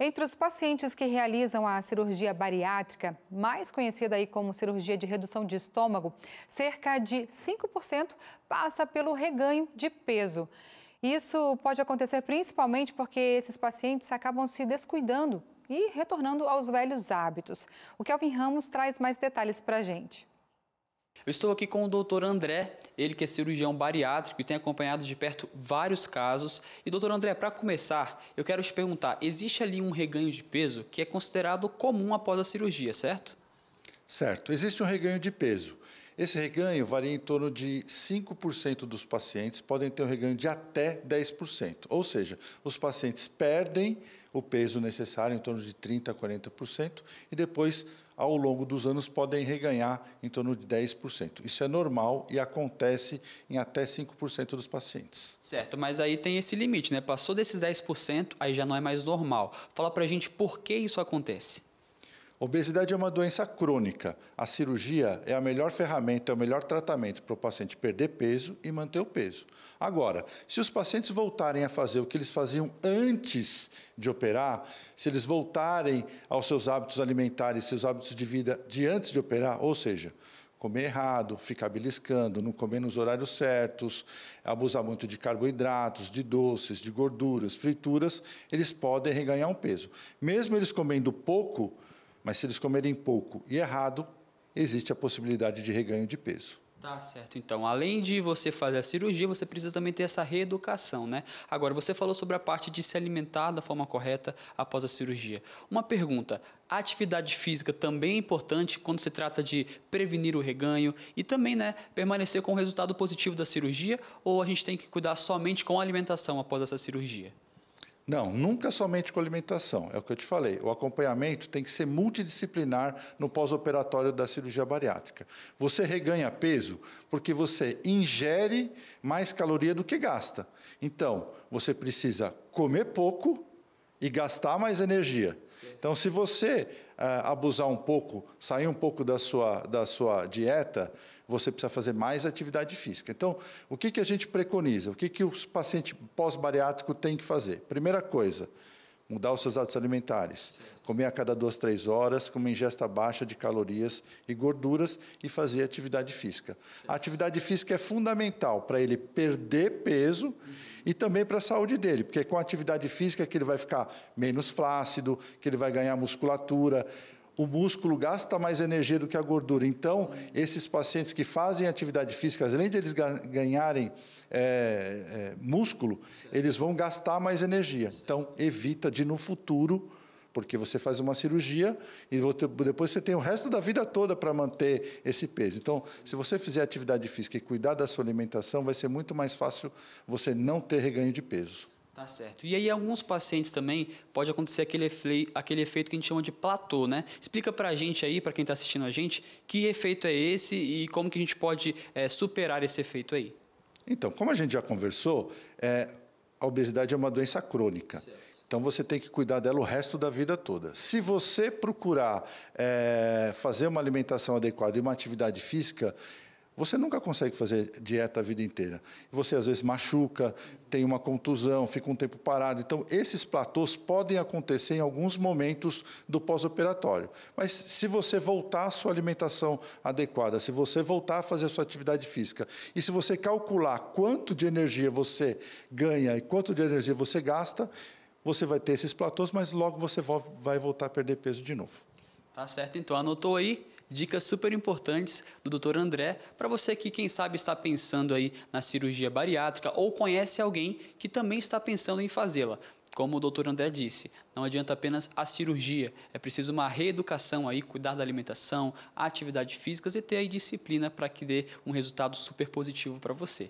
Entre os pacientes que realizam a cirurgia bariátrica, mais conhecida aí como cirurgia de redução de estômago, cerca de 5% passa pelo reganho de peso. Isso pode acontecer principalmente porque esses pacientes acabam se descuidando e retornando aos velhos hábitos. O Kelvin Ramos traz mais detalhes para a gente. Eu estou aqui com o doutor André, ele que é cirurgião bariátrico e tem acompanhado de perto vários casos. E doutor André, para começar, eu quero te perguntar, existe ali um reganho de peso que é considerado comum após a cirurgia, certo? Certo, existe um reganho de peso. Esse reganho varia em torno de 5% dos pacientes, podem ter um reganho de até 10%. Ou seja, os pacientes perdem o peso necessário, em torno de 30% a 40%, e depois, ao longo dos anos, podem reganhar em torno de 10%. Isso é normal e acontece em até 5% dos pacientes. Certo, mas aí tem esse limite, né? Passou desses 10%, aí já não é mais normal. Fala pra gente por que isso acontece. Obesidade é uma doença crônica. A cirurgia é a melhor ferramenta, é o melhor tratamento para o paciente perder peso e manter o peso. Agora, se os pacientes voltarem a fazer o que eles faziam antes de operar, se eles voltarem aos seus hábitos alimentares, seus hábitos de vida de antes de operar, ou seja, comer errado, ficar beliscando, não comer nos horários certos, abusar muito de carboidratos, de doces, de gorduras, frituras, eles podem reganhar um peso. Mesmo eles comendo pouco, mas se eles comerem pouco e errado, existe a possibilidade de reganho de peso. Tá certo. Então, além de você fazer a cirurgia, você precisa também ter essa reeducação, né? Agora, você falou sobre a parte de se alimentar da forma correta após a cirurgia. Uma pergunta: a atividade física também é importante quando se trata de prevenir o reganho e também, né, permanecer com o resultado positivo da cirurgia ou a gente tem que cuidar somente com a alimentação após essa cirurgia? Não, nunca somente com alimentação. É o que eu te falei. O acompanhamento tem que ser multidisciplinar no pós-operatório da cirurgia bariátrica. Você reganha peso porque você ingere mais caloria do que gasta. Então, você precisa comer pouco e gastar mais energia. Então, se você ah, abusar um pouco, sair um pouco da sua, da sua dieta, você precisa fazer mais atividade física. Então, o que, que a gente preconiza? O que, que os pacientes pós-bariátrico têm que fazer? Primeira coisa, mudar os seus hábitos alimentares, comer a cada duas, três horas, com uma ingesta baixa de calorias e gorduras e fazer atividade física. A atividade física é fundamental para ele perder peso e também para a saúde dele, porque é com a atividade física é que ele vai ficar menos flácido, que ele vai ganhar musculatura, o músculo gasta mais energia do que a gordura. Então, esses pacientes que fazem atividade física, além de eles ganharem é, é, músculo, eles vão gastar mais energia. Então, evita de no futuro porque você faz uma cirurgia e depois você tem o resto da vida toda para manter esse peso. Então, se você fizer atividade física e cuidar da sua alimentação, vai ser muito mais fácil você não ter reganho de peso. Tá certo. E aí, alguns pacientes também pode acontecer aquele, efe, aquele efeito que a gente chama de platô, né? Explica pra gente aí, para quem está assistindo a gente, que efeito é esse e como que a gente pode é, superar esse efeito aí. Então, como a gente já conversou, é, a obesidade é uma doença crônica. Certo. Então você tem que cuidar dela o resto da vida toda. Se você procurar é, fazer uma alimentação adequada e uma atividade física, você nunca consegue fazer dieta a vida inteira. Você às vezes machuca, tem uma contusão, fica um tempo parado. Então, esses platôs podem acontecer em alguns momentos do pós-operatório. Mas se você voltar à sua alimentação adequada, se você voltar a fazer a sua atividade física e se você calcular quanto de energia você ganha e quanto de energia você gasta, você vai ter esses platôs, mas logo você vai voltar a perder peso de novo. Tá certo, então anotou aí dicas super importantes do Dr. André para você que, quem sabe, está pensando aí na cirurgia bariátrica ou conhece alguém que também está pensando em fazê-la. Como o Dr. André disse, não adianta apenas a cirurgia, é preciso uma reeducação aí, cuidar da alimentação, atividade física, e ter aí disciplina para que dê um resultado super positivo para você.